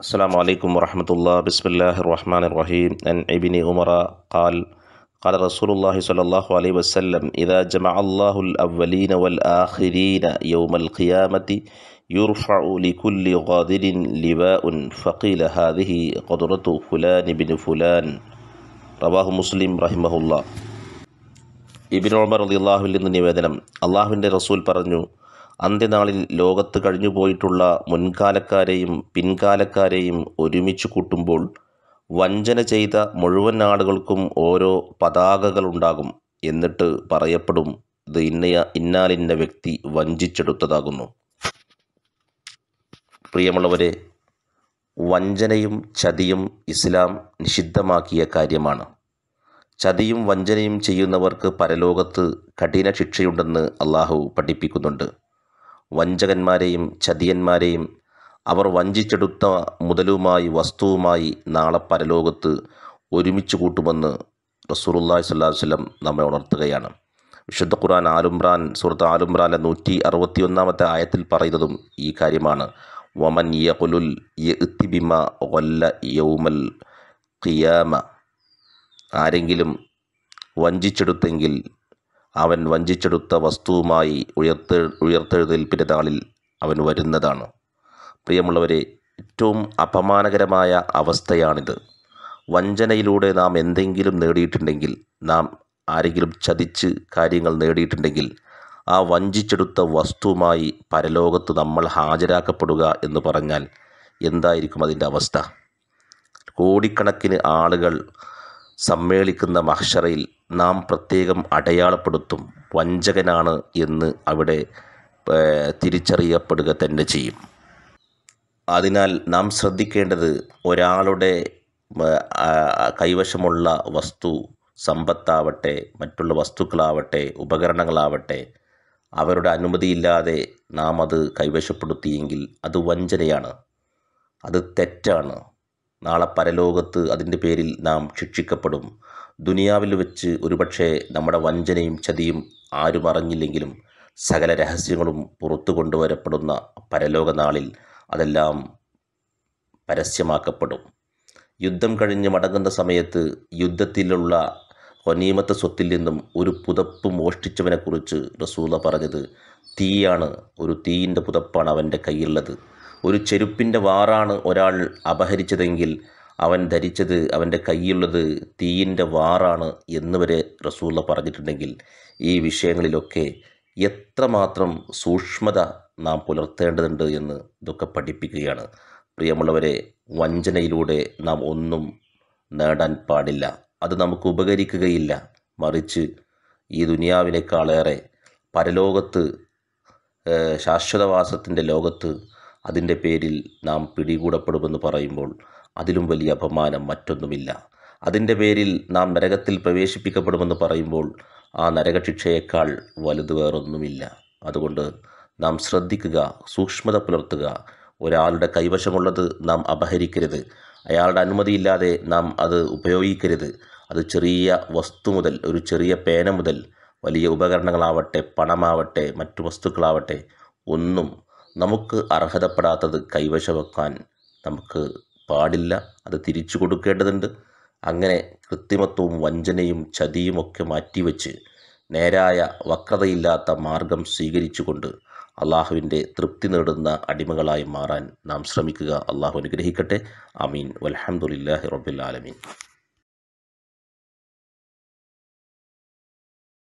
السلام عليكم ورحمة الله بسم الله الرحمن الرحيم عن ابن عمر قال قال رسول الله صلى الله عليه وسلم إذا جمع الله الأولين والآخرين يوم القيامة يرفع لكل غادر لباء فقيل هذه قدرة فلان بن فلان റവാഹു മുസ്ലിം റഹിമഹുല്ല ഇബിൻ ഉമർ അള്ളാഹുവിൽ നിന്ന് നിവേദനം അള്ളാഹുവിൻ്റെ റസൂൽ പറഞ്ഞു അന്ത്യനാളിൽ ലോകത്ത് കഴിഞ്ഞുപോയിട്ടുള്ള മുൻകാലക്കാരെയും പിൻകാലക്കാരെയും ഒരുമിച്ച് കൂട്ടുമ്പോൾ വഞ്ചന ചെയ്ത മുഴുവൻ ആളുകൾക്കും ഓരോ പതാകകളുണ്ടാകും എന്നിട്ട് പറയപ്പെടും ഇത് ഇന്നയ ഇന്നാലിൻ്റെ വ്യക്തി വഞ്ചിച്ചെടുത്തതാകുന്നു പ്രിയമുള്ളവരെ വഞ്ചനയും ചതിയും ഇസ്ലാം നിഷിദ്ധമാക്കിയ കാര്യമാണ് ചതിയും വഞ്ചനയും ചെയ്യുന്നവർക്ക് പരലോകത്ത് കഠിന ശിക്ഷയുണ്ടെന്ന് അള്ളാഹു പഠിപ്പിക്കുന്നുണ്ട് വഞ്ചകന്മാരെയും ചതിയന്മാരെയും അവർ വഞ്ചിച്ചെടുത്ത മുതലുമായി വസ്തുവുമായി നാളെ പരലോകത്ത് ഒരുമിച്ച് കൂട്ടുമെന്ന് റസൂറുല്ലാഹി സ്വല്ലാ വല്ലം നമ്മെ ഉണർത്തുകയാണ് വിശുദ്ധ ഖുർആൻ ആലുംറാൻ സുഹൃത്ത് ആലുംബ്രാനിലെ നൂറ്റി അറുപത്തി ഒന്നാമത്തെ ആയത്തിൽ പറയുന്നതും ഈ കാര്യമാണ് വമൻ യഖുലുൽ യത്തിബിമ വല്ല യൗമൽ ഖിയാമ ആരെങ്കിലും വഞ്ചിച്ചെടുത്തെങ്കിൽ അവൻ വഞ്ചിച്ചെടുത്ത വസ്തുവുമായി ഉയർത്തെ ഉയർത്തെഴുതേൽപ്പിൻ്റെ നാളിൽ അവൻ വരുന്നതാണ് പ്രിയമുള്ളവരെ ഏറ്റവും അപമാനകരമായ അവസ്ഥയാണിത് വഞ്ചനയിലൂടെ നാം എന്തെങ്കിലും നേടിയിട്ടുണ്ടെങ്കിൽ നാം ആരെങ്കിലും ചതിച്ച് കാര്യങ്ങൾ നേടിയിട്ടുണ്ടെങ്കിൽ ആ വഞ്ചിച്ചെടുത്ത വസ്തുവുമായി പരലോകത്ത് നമ്മൾ ഹാജരാക്കപ്പെടുക എന്ന് പറഞ്ഞാൽ എന്തായിരിക്കും അതിൻ്റെ അവസ്ഥ കോടിക്കണക്കിന് ആളുകൾ സമ്മേളിക്കുന്ന മഹ്ഷറയിൽ നാം പ്രത്യേകം അടയാളപ്പെടുത്തും വഞ്ചകനാണ് എന്ന് അവിടെ തിരിച്ചറിയപ്പെടുക തന്നെ ചെയ്യും അതിനാൽ നാം ശ്രദ്ധിക്കേണ്ടത് ഒരാളുടെ കൈവശമുള്ള വസ്തു സമ്പത്താവട്ടെ മറ്റുള്ള വസ്തുക്കളാവട്ടെ ഉപകരണങ്ങളാവട്ടെ അവരുടെ അനുമതിയില്ലാതെ നാം അത് കൈവശപ്പെടുത്തിയെങ്കിൽ അത് വഞ്ചനയാണ് അത് തെറ്റാണ് നാളെ പരലോകത്ത് അതിൻ്റെ പേരിൽ നാം ശിക്ഷിക്കപ്പെടും ദുനിയാവിൽ വെച്ച് ഒരുപക്ഷെ നമ്മുടെ വഞ്ചനയും ചതിയും ആരും അറിഞ്ഞില്ലെങ്കിലും സകല രഹസ്യങ്ങളും പുറത്തു കൊണ്ടുവരപ്പെടുന്ന പരലോക നാളിൽ അതെല്ലാം പരസ്യമാക്കപ്പെടും യുദ്ധം കഴിഞ്ഞ് മടങ്ങുന്ന സമയത്ത് യുദ്ധത്തിലുള്ള ഹൊനീമത്ത സ്വത്തിൽ നിന്നും ഒരു പുതപ്പ് മോഷ്ടിച്ചവനെക്കുറിച്ച് റസൂല പറഞ്ഞത് തീയാണ് ഒരു തീയിൻ്റെ പുതപ്പാണ് അവൻ്റെ കയ്യിലുള്ളത് ഒരു ചെരുപ്പിൻ്റെ വാറാണ് ഒരാൾ അപഹരിച്ചതെങ്കിൽ അവൻ ധരിച്ചത് അവൻ്റെ കൈയുള്ളത് തീയിൻ്റെ വാറാണ് എന്ന് വരെ റസൂള്ള പറഞ്ഞിട്ടുണ്ടെങ്കിൽ ഈ വിഷയങ്ങളിലൊക്കെ എത്രമാത്രം സൂക്ഷ്മത നാം പുലർത്തേണ്ടതുണ്ട് എന്ന് ഇതൊക്കെ പഠിപ്പിക്കുകയാണ് പ്രിയമുള്ളവരെ വഞ്ചനയിലൂടെ നാം ഒന്നും നേടാൻ പാടില്ല അത് നമുക്ക് ഉപകരിക്കുകയില്ല മറിച്ച് ഈ ദുനിയാവിനേക്കാളേറെ പരലോകത്ത് ശാശ്വതവാസത്തിൻ്റെ ലോകത്ത് അതിൻ്റെ പേരിൽ നാം പിടികൂടപ്പെടുമെന്ന് പറയുമ്പോൾ അതിലും വലിയ അപമാനം മറ്റൊന്നുമില്ല അതിൻ്റെ പേരിൽ നാം നരകത്തിൽ പ്രവേശിപ്പിക്കപ്പെടുമെന്ന് പറയുമ്പോൾ ആ നരകശിക്ഷയേക്കാൾ വലുത് വേറൊന്നുമില്ല അതുകൊണ്ട് നാം ശ്രദ്ധിക്കുക സൂക്ഷ്മത പുലർത്തുക ഒരാളുടെ കൈവശമുള്ളത് നാം അപഹരിക്കരുത് അയാളുടെ അനുമതിയില്ലാതെ നാം അത് ഉപയോഗിക്കരുത് അത് ചെറിയ വസ്തു മുതൽ ഒരു ചെറിയ പേന മുതൽ വലിയ ഉപകരണങ്ങളാവട്ടെ പണമാവട്ടെ മറ്റു വസ്തുക്കളാവട്ടെ ഒന്നും നമുക്ക് അർഹതപ്പെടാത്തത് കൈവശം നമുക്ക് പാടില്ല അത് തിരിച്ചു കൊടുക്കേണ്ടതുണ്ട് അങ്ങനെ കൃത്രിമത്വവും വഞ്ചനയും ചതിയുമൊക്കെ മാറ്റിവെച്ച് നേരായ വക്രതയില്ലാത്ത മാർഗം സ്വീകരിച്ചുകൊണ്ട് അള്ളാഹുവിൻ്റെ തൃപ്തി നേടുന്ന അടിമകളായി മാറാൻ നാം ശ്രമിക്കുക അള്ളാഹു അനുഗ്രഹിക്കട്ടെ അമീൻ വലഹമുല്ലാഹി ആലമീൻ